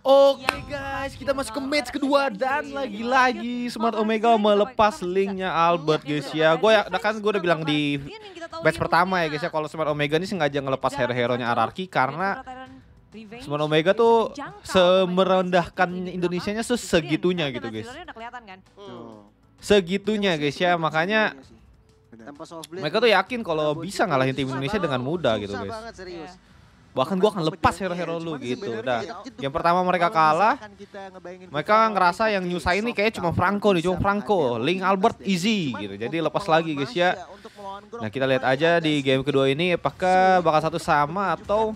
Oke guys, kita masuk ke match kedua dan lagi-lagi Smart Omega melepas linknya Albert guys ya. Gue ya, nah kan gue udah bilang di match pertama ya guys ya, kalau Smart Omega ini sengaja ngelepas hero hero nya Ararki karena Smart Omega tuh semerendahkan Indonesia nya sesegitunya gitu guys. Segitunya guys ya, makanya mereka tuh yakin kalau bisa ngalahin tim Indonesia dengan mudah gitu guys bahkan gue akan lepas hero-hero lu gitu udah gitu. yang pertama mereka kalah mereka ngerasa yang gitu, nyusahin ini kayaknya cuma Franco nih cuma Franco Link Albert easy gitu jadi lepas lagi guys ya nah kita lihat aja di game kedua ini apakah bakal satu sama atau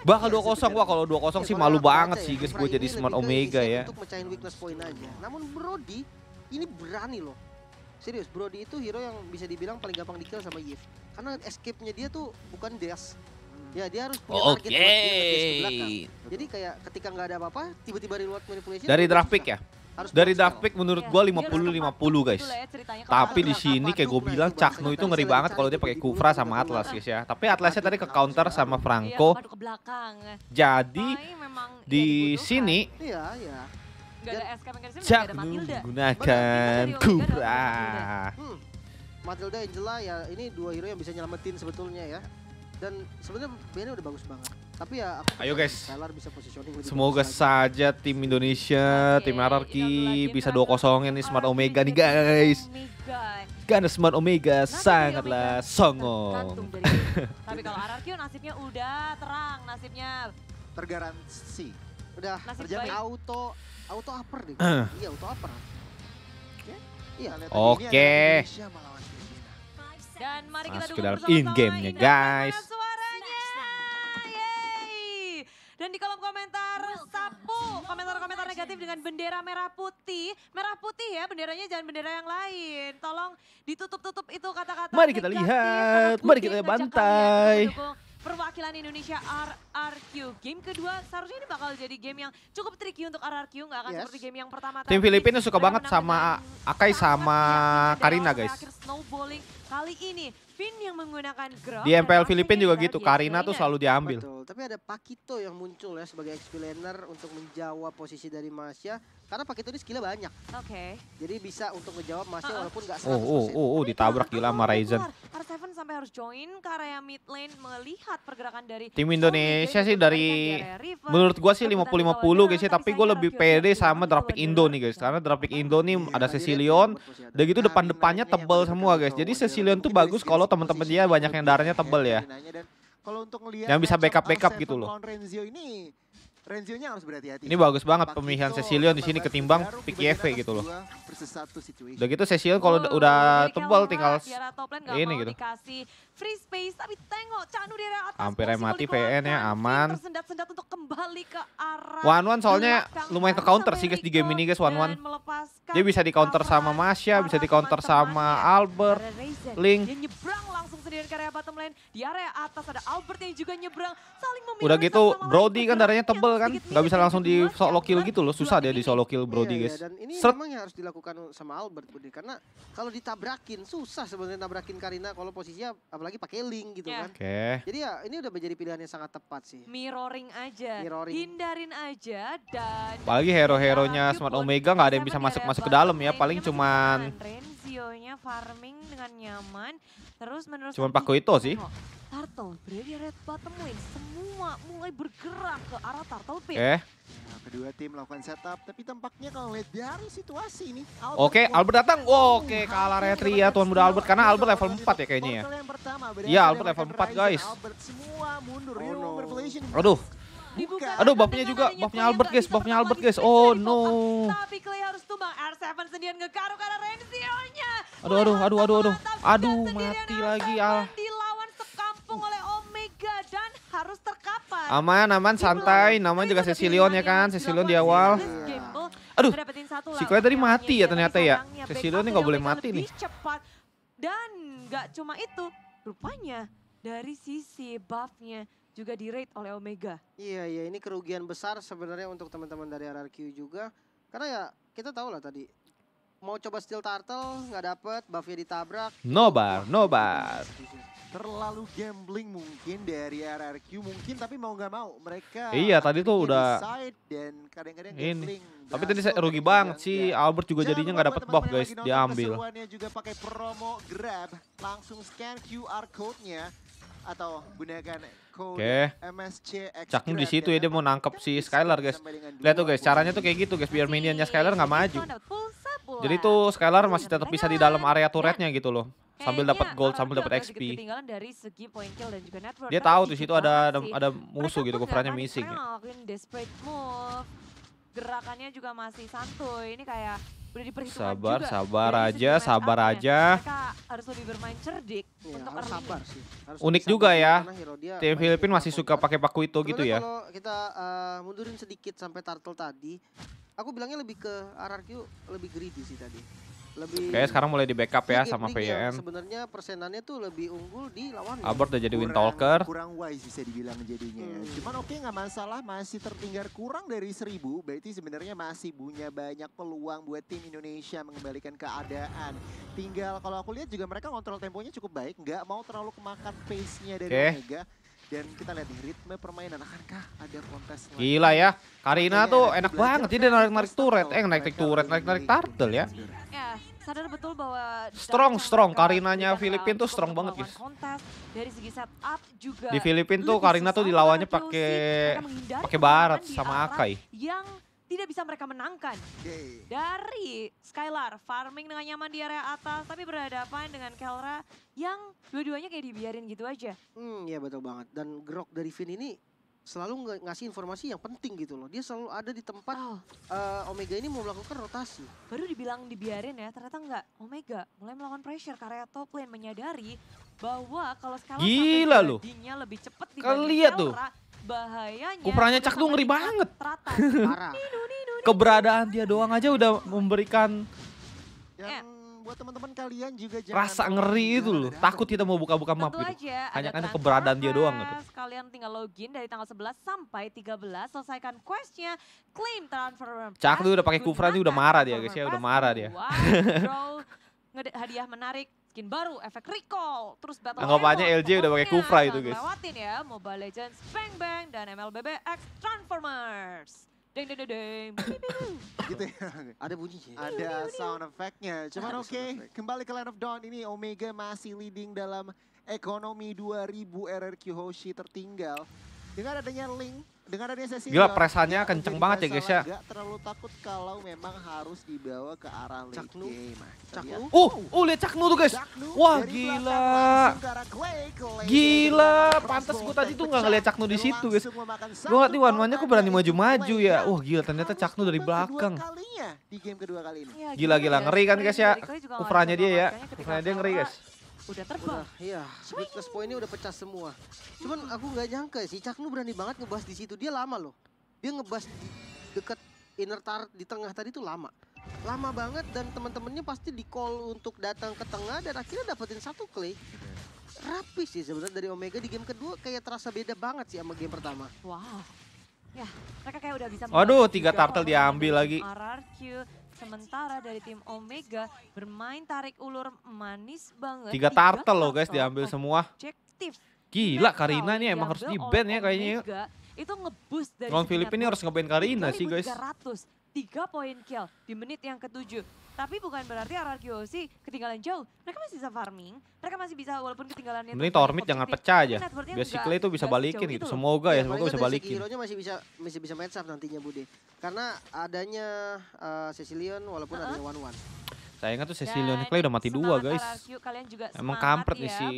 Bakal ya, dua kosong gua kalau dua kosong ya, sih malu banget ya, sih guys gue jadi Smart Omega ya. Namun Brody ini berani loh. Serius, Brody itu hero yang bisa dibilang paling gampang dikel sama Yves. Karena escape-nya dia tuh bukan dash, Ya dia harus punya oh, target okay. buat dia Jadi kayak ketika nggak ada apa-apa, tiba-tiba reward manipulation. Dari draft pick ya? Harus Dari draft pick menurut iya, lima ya gua 50-50 guys. Tapi di sini kayak gue bilang Cakno itu ngeri banget kalau dia pakai Kufra sama Atlas guys ya. Tapi Atlasnya tadi ke counter sama iya, Franco. Jadi nah, iya di sini Cak gunakan Kufra. Hmm. Matilda Angela ya ini dua hero yang bisa nyelamatin sebetulnya ya dan sebenarnya bandnya udah bagus banget tapi ya aku ayo guys Stellar bisa positioning lebih semoga saja lagi. tim Indonesia okay, tim Ararki bisa dua kosongin nih Smart Omega nih guys karena Smart Omega Nanti sangatlah Omega. songong tapi kalau Ararki nasibnya udah terang nasibnya tergaransi udah Nasib terjamin baik. auto auto upper deh uh. iya auto upper Oke. okay. iya oke okay. Dan mari kita Masuk dukung bersama in game-nya guys. Dan di kolom komentar sapu komentar-komentar negatif dengan bendera merah putih. Merah putih ya benderanya jangan bendera yang lain. Tolong ditutup-tutup itu kata-kata. Mari kita negatif, lihat, mari kita bantai. Kalian, perwakilan Indonesia RRQ. Game kedua seharusnya ini bakal jadi game yang cukup tricky untuk RRQ. Nggak akan yes. seperti game yang pertama Tim Filipina suka banget sama Akai sama Karina guys. kali ini Finn yang menggunakan grok. Di MPL Filipina juga gitu, Karina tuh iya. selalu diambil. Betul, tapi ada Pakito yang muncul ya sebagai XP untuk menjawab posisi dari Masya. Karena paket itu skillnya banyak. Oke. Okay. Jadi bisa untuk ngejawab masih uh -uh. walaupun gak 100%. Oh, oh, oh, oh ditabrak gila sama Ryzen. R7 sampai harus join ke area mid lane melihat pergerakan dari tim Indonesia sih dari menurut gua sih 50-50 guys sih, ya. tapi gua lebih pede sama Drapik Indo nih guys. Gitu. Karena Drapik Indo nih iya, ada Cecilion, udah gitu nah, depan-depannya tebel semua guys. Jadi Cecilion gitu. tuh bagus kalau temen temen dia banyak yang darahnya tebel ya. Kalau untuk yang bisa backup-backup gitu loh. Renzio ini Renzionya harus berhati-hati. Ini bagus banget pemilihan Cecilion di sini ketimbang PKF gitu loh. Udah gitu Cecilion kalau udah tebal tinggal ya, ini gitu free space tapi tengok Canu di area atas. Hampir mati VN ya aman. Tersendat-sendat untuk kembali ke arah. Wan Wan soalnya lumayan ke counter sih guys di game ini guys Wan Wan. Dia bisa di counter sama Masya, bisa di counter sama Albert, Link. Dia nyebrang langsung ke area bottom lane. Di area atas ada Albert yang juga nyebrang. Saling Udah gitu Brody kan darahnya tebel kan. nggak bisa iya, langsung di solo kill gitu loh. Susah dia di solo kill iya, Brody iya, guys. Dan ini harus dilakukan sama Albert Budi. Karena kalau ditabrakin susah sebenarnya tabrakin Karina kalau posisinya apalagi lagi pakai link gitu yeah. kan. Okay. Jadi ya ini udah menjadi pilihan yang sangat tepat sih. Mirroring aja. Mirroring. Hindarin aja dan apalagi hero-heronya Smart Omega nggak ada yang bisa masuk-masuk ke dalam ya, paling cuman Renzio-nya farming dengan nyaman terus menurut Cuman Pak itu sih. Turtle Brady red bottom lane, semua mulai bergerak ke arah Turtle Pit. Okay. Eh? Nah, kedua tim melakukan setup, tapi tampaknya kalau lihat dari situasi ini. Albert oke, okay, Albert datang. Oh, oke, okay. kalah Retri ya Tuan Muda Albert karena Albert level 4 ya kayaknya ya. Iya, Albert level 4 guys. Oh, aduh. Dibuka. Aduh, buffnya juga, buffnya Albert guys, buffnya Albert guys. Oh no. Tapi Clay harus tumbang. R7 sendirian ngekaru karena Renzio-nya. Aduh, aduh, aduh, aduh, aduh. Aduh, mati lagi. Ah harus terkapar. Aman, aman, santai. Namanya juga Cecilion ya kan? Cecilion di awal. Aduh, si Koya tadi mati ya ternyata ya. Cecilion ini gak boleh mati nih. Dan gak cuma itu, rupanya dari sisi buffnya juga di rate oleh Omega. Iya, iya ini kerugian besar sebenarnya untuk teman-teman dari RRQ juga. Karena ya kita tahu lah tadi mau coba steal turtle gak dapet, buffnya ditabrak. No bar, no bar. Gitu terlalu gambling mungkin dari RRQ mungkin tapi mau nggak mau mereka iya tadi tuh udah dan kadang-kadang ini tapi nah, tadi saya rugi banget sih Albert juga Jangan jadinya nggak dapet buff guys diambil juga pakai promo Grab langsung scan QR code-nya atau gunakan Oke. Okay. Caknya di situ ya. ya dia mau nangkep si Skylar guys. Lihat tuh guys, caranya tuh kayak gitu guys biar minionnya Skylar nggak maju. Jadi tuh Skylar masih tetap bisa di dalam area turretnya gitu loh sambil dapat gold sambil dapat XP. Ketinggalan dari segi point kill dan juga network. Dia tahu gitu di situ ada ada, ada musuh gitu, kuperannya missing. Ya. Gerakannya juga masih santuy. Ini kayak udah diperhitungkan sabar, juga. Sabar, aja, sabar aja, sabar aja. harus lebih bermain cerdik ya, untuk harus sabar sih. Harus Unik juga ya. Tim Filipin masih suka pakai paku itu gitu ya. Kalau kita uh, mundurin sedikit sampai turtle tadi, aku bilangnya lebih ke RRQ lebih greedy sih tadi lebih Oke, sekarang mulai di backup ya sama VYN. Sebenarnya persenannya tuh lebih unggul di lawan. Abort udah jadi kurang, Windtalker. Kurang wise bisa dibilang jadinya ya. Hmm. Cuman oke okay, nggak masalah, masih tertinggal kurang dari 1000, berarti sebenarnya masih punya banyak peluang buat tim Indonesia mengembalikan keadaan. Tinggal kalau aku lihat juga mereka kontrol temponya cukup baik, nggak mau terlalu kemakan pace-nya dari okay. Omega. Dan kita lihat nih ritme permainan akankah ada kontes lagi? Gila ya. Karina Makanya tuh enak banget dia narik-narik turret, eh narik-narik turret, narik-narik turtle ya. Ya, sadar betul bahwa strong strong Karinanya Filipin tuh strong banget guys. Dari segi setup juga. Di Filipin tuh Karina tuh dilawannya pakai pakai barat sama Akai. Yang tidak bisa mereka menangkan. Okay. Dari Skylar, farming dengan nyaman di area atas, tapi berhadapan dengan Kelra yang dua-duanya kayak dibiarin gitu aja. Hmm, ya betul banget. Dan grok dari Finn ini selalu ngasih informasi yang penting gitu loh. Dia selalu ada di tempat oh. uh, Omega ini mau melakukan rotasi. Baru dibilang dibiarin ya, ternyata enggak. Omega mulai melakukan pressure karena top lane menyadari bahwa kalau Skylar Gila lebih cepat dibanding Kalian Kelra, tuh Bahayanya. Kupranya cak tuh ngeri banget. Keberadaan dia doang aja udah memberikan yang buat teman-teman kalian juga jangan rasa ngeri itu loh. Takut kita mau buka-buka map Tentu gitu. Hanya kan keberadaan dia doang gitu. Kalian tinggal login dari tanggal 11 sampai 13, selesaikan questnya, claim transfer. Cak tuh udah pakai nih udah marah dia guys ya, udah marah dia. hadiah menarik skin baru, efek recall, terus battle Anggapannya LG udah pakai Kufra itu guys. Lewatin ya, Mobile Legends, Bang Bang, dan MLBB X Transformers. Deng deng deng gitu ya. Ada bunyi ya. Ada sound effectnya. Cuman oke, okay, kembali ke Land of Dawn. Ini Omega masih leading dalam ekonomi 2000 RRQ Hoshi tertinggal. Dengan adanya link dengan adanya sesi Gila presannya ya, kenceng banget ya guys ya. Gak terlalu takut kalau memang harus dibawa ke arah late Caknu. game. Caknu. Uh, uh lihat Caknu tuh guys. Wah gila. Gila, pantas gue tadi tuh nggak ngeliat Caknu di situ guys. Gue ngeliat nih wanwannya kok berani maju-maju ya. Wah iya. oh, gila ternyata Caknu dari belakang. Gila gila ngeri kan iya, guys ya. Kufranya dia ya. Kufranya dia ngeri guys udah terbang. Udah, iya. Weakness point ini udah pecah semua. Cuman aku nggak nyangka sih Caknu berani banget ngebahas di situ. Dia lama loh. Dia ngebahas di deket inner turret di tengah tadi tuh lama. Lama banget dan teman-temannya pasti di call untuk datang ke tengah dan akhirnya dapetin satu clay. Rapi sih sebenarnya dari Omega di game kedua kayak terasa beda banget sih sama game pertama. Wow. Ya, mereka kayak udah bisa Aduh, tiga turtle diambil lagi. Sementara dari tim Omega bermain tarik ulur manis banget. Tiga turtle loh guys diambil semua. Objektif. Gila Karina ini emang harus di-ban ya kayaknya. Itu ngeboost dari Lawan Filipina harus ngeband Karina sih guys. 3 poin kill di menit yang ketujuh. Tapi bukan berarti RRQOC ketinggalan jauh. Mereka masih bisa farming, mereka masih bisa walaupun ketinggalannya. Mending Tormit jangan pecah aja. Basically gitu. itu bisa balikin gitu. Semoga ya, iya, semoga bisa balikin. Hero-nya masih bisa masih bisa match up nantinya Bude. Karena adanya Cecilion eh, walaupun adanya One One. Saya ingat tuh Cecilion Clay udah mati dua guys. kalian juga Emang kampret nih ya si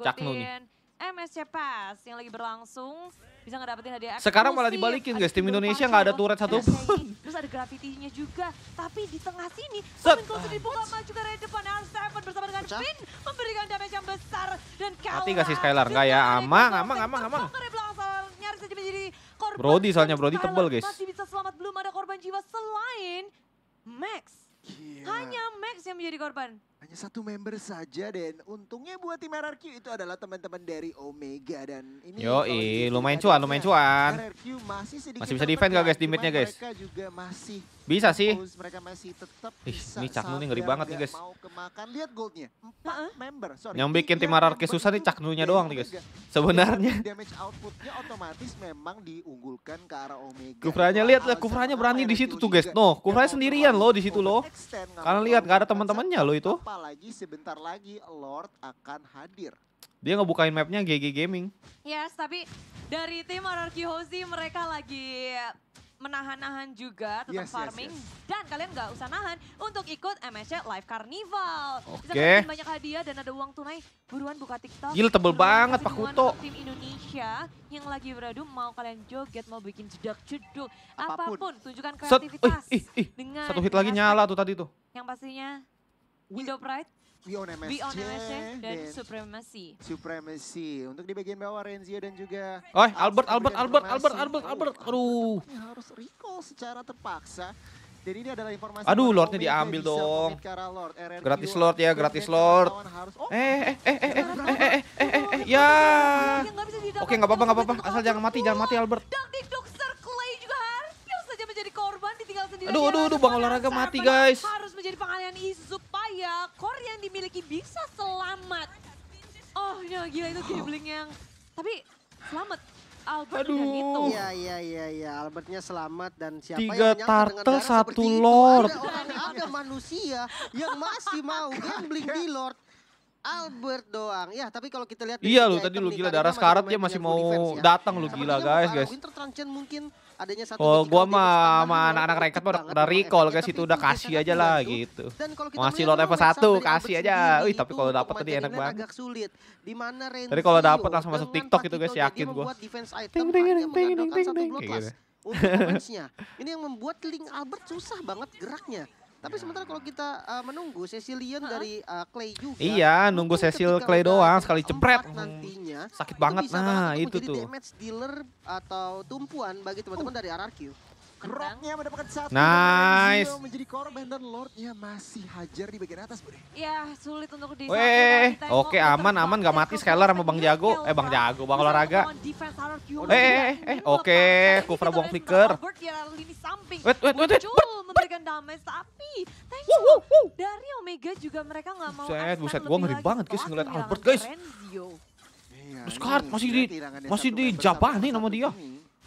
cak nih. MSC Pass yang lagi berlangsung bisa ngedapetin hadiah eksklusif. Sekarang malah dibalikin guys, tim Indonesia nggak ada turret satu pun. Iya Terus ada grafitinya juga, tapi di tengah sini, Robin Closer dibuka maju ke red depan R7 bersama dengan Finn, memberikan damage yang besar. Dan Kaura. Mati gak sih Skylar? gak ya, amang, amang, amang, amang. Nyaris aja menjadi korban. Brody soalnya Brody tebel guys. Masih bisa selamat, belum ada korban jiwa selain Max. Hanya Max yang menjadi korban. Hanya satu member saja dan untungnya buat tim RRQ itu adalah teman-teman dari Omega dan ini Yo, lumayan cuan, lumayan cuan. RRQ masih, masih bisa defend gak ya, guys di guys? Mereka juga masih bisa sih. Ih, ini Caknu nih ngeri banget nih guys. Lihat goldnya. member. Sorry. Yang bikin tim Ararki susah nih Caknunya doang nih guys. Sebenarnya. Damage outputnya otomatis memang diunggulkan ke arah Omega. Kufranya lihat lah, Kufranya berani ya, di situ tuh guys. No, Kufranya sendirian loh di situ loh. Kalian lihat gak ada teman-temannya loh itu. Apalagi sebentar lagi Lord akan hadir dia ngebukain mapnya GG Gaming. Yes, tapi dari tim Anarchy Hozi mereka lagi menahan-nahan juga tetap yes, farming yes, yes. dan kalian nggak usah nahan untuk ikut MSC Live Carnival. Oke. Okay. banyak hadiah dan ada uang tunai. Buruan buka TikTok. Gila tebel banget Pak Kuto. Tim Indonesia yang lagi beradu mau kalian joget mau bikin jedak-jeduk apapun. apapun tunjukkan kreativitas. Set, ih, ih, Satu hit lagi nyala tuh tadi tuh. Yang pastinya Window Pride Vion MSC, MSC dan, dan Supremacy. Supremacy. Untuk di bagian bawah Renzio dan juga Oh, Albert Albert Albert, Albert Albert Albert Albert Aduh. Harus recall secara terpaksa. Jadi ini adalah informasi Aduh, Lordnya diambil dong. Lord. Gratis Lord ya, gratis Lord. Oh. Eh, eh, eh, eh, eh, eh, eh, eh, eh ya. Oke, nggak apa-apa, nggak apa-apa. Asal jangan mati, jangan mati Albert. Aduh, aduh, aduh, bang olahraga mati guys. Harus menjadi pengalian isu ya core yang dimiliki bisa selamat. Oh ya gila itu gambling yang... Tapi selamat Albert Aduh. itu. Iya iya iya ya. Albertnya selamat dan siapa Tiga yang turtle satu lord. Itu? Ada, ada manusia yang masih mau gambling di lord. Albert doang. Ya, tapi kalau kita lihat Iya lu tadi lu gila darah sekarat dia masih mau ya. datang lu gila guys guys. Winter mungkin adanya satu oh gua mah sama anak-anak rekat mah udah recall guys itu udah kasih aja lah gitu masih lot level 1 kasih aja wih tapi kalau dapat tadi enak banget agak sulit di mana Tadi kalau dapat langsung masuk TikTok itu guys yakin gua ting ting ting ting ting ting ting ting Ini yang membuat Link Albert susah banget geraknya. Tapi iya. sementara kalau kita uh, menunggu Cecilian huh dari uh, Clay juga. Iya, nunggu Cecil Clay doang sekali cepret. Hmm, nantinya sakit banget nah itu tuh. Damage dealer atau tumpuan bagi teman-teman uh. dari RRQ. Groknya mendapatkan satu. Nice. menjadi korban dan Lordnya masih hajar di bagian atas, Bro. Ya, sulit untuk di Weh, oke aman aman gak mati Skylar sama Bang Jago. Eh Bang Jago, Bang olahraga. Eh eh eh, eh. oke, Kufra buang flicker. Wait, wait, wait, wait memberikan damai tapi thank you woo, woo. dari Omega juga mereka nggak mau buset buset gue ngeri banget guys ngeliat Albert guys iya, masih di masih di Jabah nih nama dia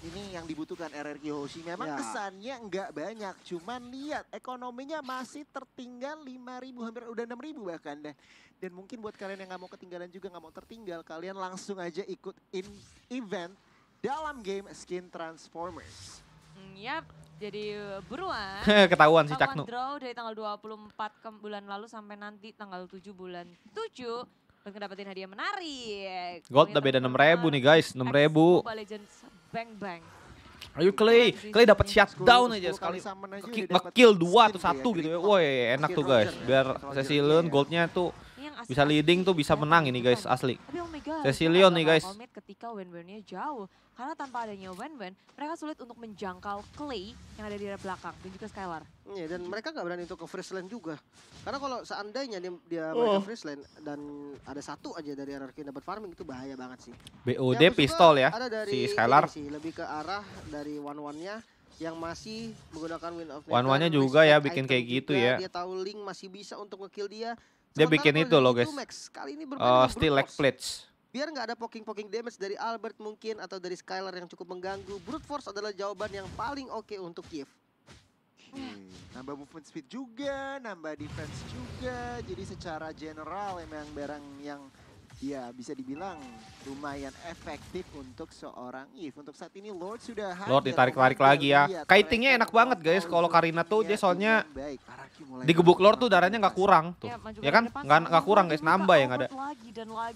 ini, yang dibutuhkan RRQ Hoshi memang ya. kesannya nggak banyak cuman lihat ekonominya masih tertinggal 5000 hampir udah 6000 bahkan deh. dan mungkin buat kalian yang nggak mau ketinggalan juga nggak mau tertinggal kalian langsung aja ikut in event dalam game Skin Transformers. Mm, yap, jadi eh, buruan. Ketahuan si Caknu. draw dari tanggal 24 ke bulan lalu sampai nanti tanggal 7 bulan 7 dan dapetin hadiah menarik. Gold udah beda 6 ribu nih guys, 6 ribu. Mobile Legends Bang Bang. Ayo Clay, Clay dapat shot down aja sekali. Ngekill dua atau ya, satu gitu ya. Woi, enak tuh guys. Biar Cecilion ya, ya. goldnya tuh bisa leading tuh bisa menang ini guys asli. Oh Cecilion nih guys. Ketika win-winnya jauh karena tanpa adanya Wen-Wen, mereka sulit untuk menjangkau Clay yang ada di belakang dan juga Skylar. Iya, dan mereka nggak berani untuk ke freeze lane juga. Karena kalau seandainya dia, dia oh. mereka freeze lane dan ada satu aja dari RRQ yang dapat farming itu bahaya banget sih. BOD yang pistol ya, ada dari si Skylar. Sih, lebih ke arah dari one-one-nya yang masih menggunakan win of One One-nya juga ya bikin kayak gitu juga. ya. Dia tahu Link masih bisa untuk ngekill dia. Sementara dia bikin itu loh guys. Max, kali ini uh, steel leg plates. Biar nggak ada poking-poking damage dari Albert mungkin atau dari Skylar yang cukup mengganggu, brute force adalah jawaban yang paling oke okay untuk Kiev. Hmm, nambah movement speed juga, nambah defense juga. Jadi secara general emang barang yang ya bisa dibilang lumayan efektif untuk seorang Eve. Untuk saat ini Lord sudah hadir. Lord ditarik-tarik iya, lagi ya. Iya, Kitingnya enak banget guys kalau Karina tuh dia soalnya digebuk Lord tuh darahnya nggak kurang tuh. Ya, ya kan? Nggak kurang guys, nambah yang ada.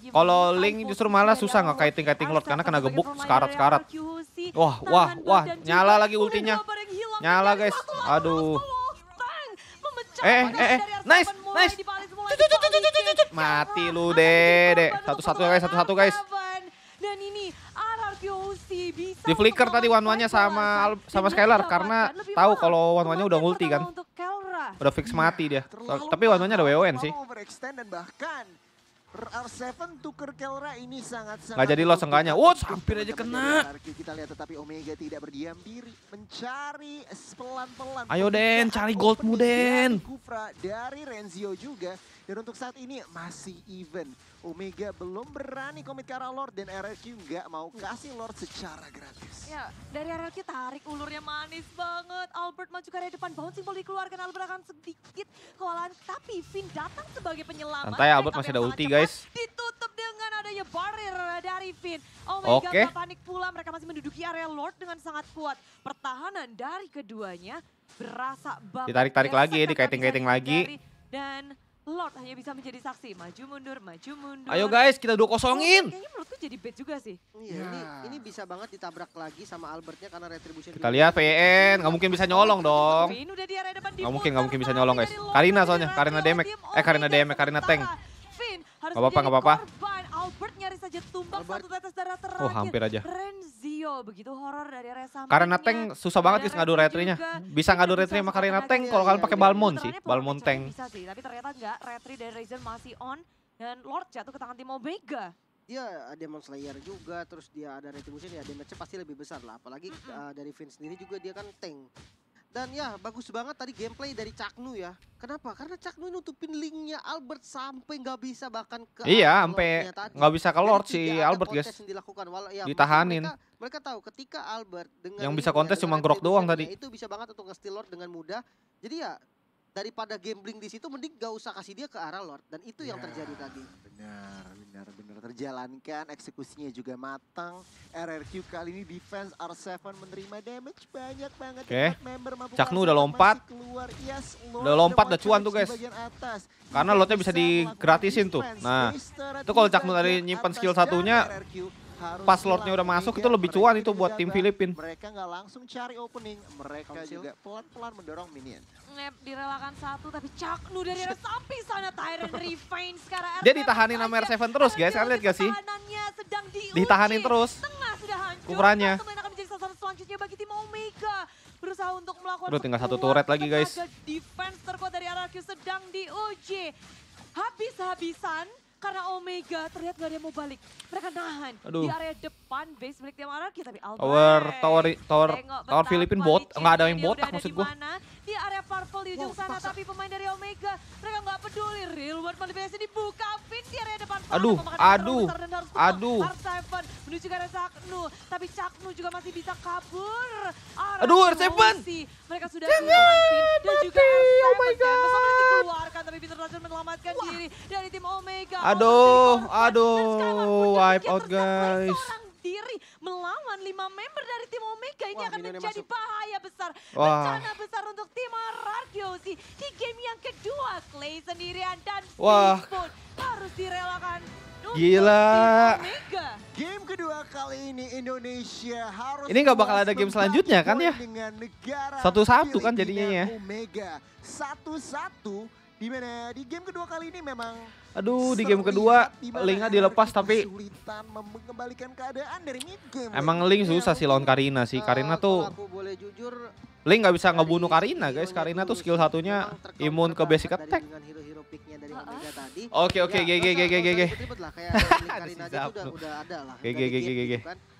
Kalau Link justru malah susah nggak kiting-kiting Lord karena kena gebuk sekarat-sekarat. Wah, wah, wah, nyala lagi ultinya. Nyala guys. Aduh. Eh, eh, eh. Nice, nice. Mati lu, Dede. Satu-satu eh, guys, satu-satu guys. Dan ini di flicker tadi one one-nya sama sama Skylar karena tahu kalau one one-nya udah multi kan. Udah fix mati dia. Tapi one one-nya ada WON sih. R7 tuker Kelra ini sangat sangat jadi loh sengganya. Wuh, hampir aja kena. Kita lihat tetapi Omega tidak berdiam diri, mencari pelan-pelan. Ayo Den, cari goldmu Den. Kufra dari Renzio juga dan untuk saat ini masih even. Omega belum berani komit ke arah Lord dan RRQ nggak mau kasih Lord secara gratis. Ya, dari RRQ tarik ulurnya manis banget. Albert maju ke depan, bouncing ball dikeluarkan. Albert akan sedikit kewalahan. Tapi Finn datang sebagai penyelamat. Santai Albert masih ada ulti guys. Ditutup dengan adanya barrier dari Finn. Omega okay. panik pula, mereka masih menduduki area Lord dengan sangat kuat. Pertahanan dari keduanya berasa banget. Ditarik-tarik lagi, ya, dikaiting-kaiting lagi. Dan Lord hanya bisa menjadi saksi. Maju mundur, maju mundur. Ayo guys, kita dua kosongin. Oh, kayaknya menurutku jadi bad juga sih. Iya, ini, nah. ini bisa banget ditabrak lagi sama Albertnya karena retribusi. Kita lihat PN, nggak mungkin bisa nyolong dong. udah di area depan Nggak mungkin, nggak mungkin bisa nyolong guys. Karina soalnya, eh, Karina Demek. Eh, Karina Demek, Karina Tank. Gak apa-apa, gak apa-apa. Albert nyaris saja tumbang Albert. satu tetes darah terakhir. Oh, hampir aja. Iya begitu horor dari Resa. Karena tank susah banget sih ngadu retrinya. Bisa ngadu retri sama Karina tank ya, kalau iya, kalian pakai iya. Balmon sih, Balmon tank Bisa sih, tapi ternyata enggak retri dari Razer masih on dan Lord jatuh ke tangan tim Omega Iya, Demon Slayer juga terus dia ada retribution ya damage pasti lebih besar lah apalagi eh, dari Vin sendiri juga dia kan tank dan ya, bagus banget tadi gameplay dari Caknu ya. Kenapa? Karena Caknu nutupin linknya Albert sampai nggak bisa bahkan ke Iya, sampai nggak bisa ke Lord si Albert, guys. Yang dilakukan. Walau, ya, Ditahanin. Mereka, mereka tahu ketika Albert dengan yang bisa kontes cuma grok doang tadi. Itu bisa banget untuk nge-steal Lord dengan mudah. Jadi ya, daripada gambling di situ mending gak usah kasih dia ke arah Lord dan itu ya, yang terjadi tadi. Benar, benar, benar terjalankan, eksekusinya juga matang. RRQ kali ini defense R7 menerima damage banyak banget. Oke. Okay. Caknu udah lompat. Yes, udah lompat udah cuan tuh guys. Atas. Karena Lordnya bisa digratisin tuh. Nah, itu kalau Caknu tadi nyimpan skill satunya pas lordnya udah masuk itu lebih cuan itu buat tim Filipin. Mereka nggak langsung cari opening, mereka juga pelan-pelan mendorong minion. Nep direlakan satu tapi Caknu dari arah samping sana Tyrant Refine sekarang. Dia ditahanin sama R7 terus guys, kalian lihat gak sih? ditahanin terus. Tengah sudah hancur. akan menjadi sasaran selanjutnya bagi tim Omega berusaha untuk melakukan Udah tinggal satu turret lagi guys. Defense terkuat dari arah Q sedang diuji. Habis-habisan karena Omega terlihat gak ada yang mau balik. Mereka nahan Aduh. di area depan base milik tim Anarki tapi Alvarez. Tower, tower, tower, Tengok tower Filipin bot, nggak ada yang botak maksud gue. Di area purple di ujung wow, sana paksa. tapi pemain dari Omega mereka gak peduli. Real World Manipulation dibuka pin di area depan. aduh, aduh, aduh. R7 menuju ke area Caknu, tapi Caknu juga masih bisa kabur. R7. aduh, R7. Mereka sudah Jangan, dan juga R7. Oh my God. Keluarkan, tapi Peter Dutton menyelamatkan diri dari tim Omega. Aduh, aduh, wipe out guys. Diri melawan lima member dari tim Omega ini Wah, akan menjadi masuk. bahaya besar, Wah. bencana besar untuk tim Ararkiosi di game yang kedua. Clay sendirian dan Wah. harus direlakan Gila. Game kedua kali ini Indonesia harus Ini nggak bakal ada game selanjutnya kan ya? Satu-satu kan jadinya ya. Omega satu-satu Gimana? Di game kedua kali ini memang Aduh, di game kedua Linknya dilepas tapi Emang Link susah sih lawan Karina sih. Karina tuh aku Link gak bisa ngebunuh Karina guys. Karina tuh skill satunya imun ke basic attack. Ah, ah. Oke oke GG GG GG GG. Oke GG GG GG.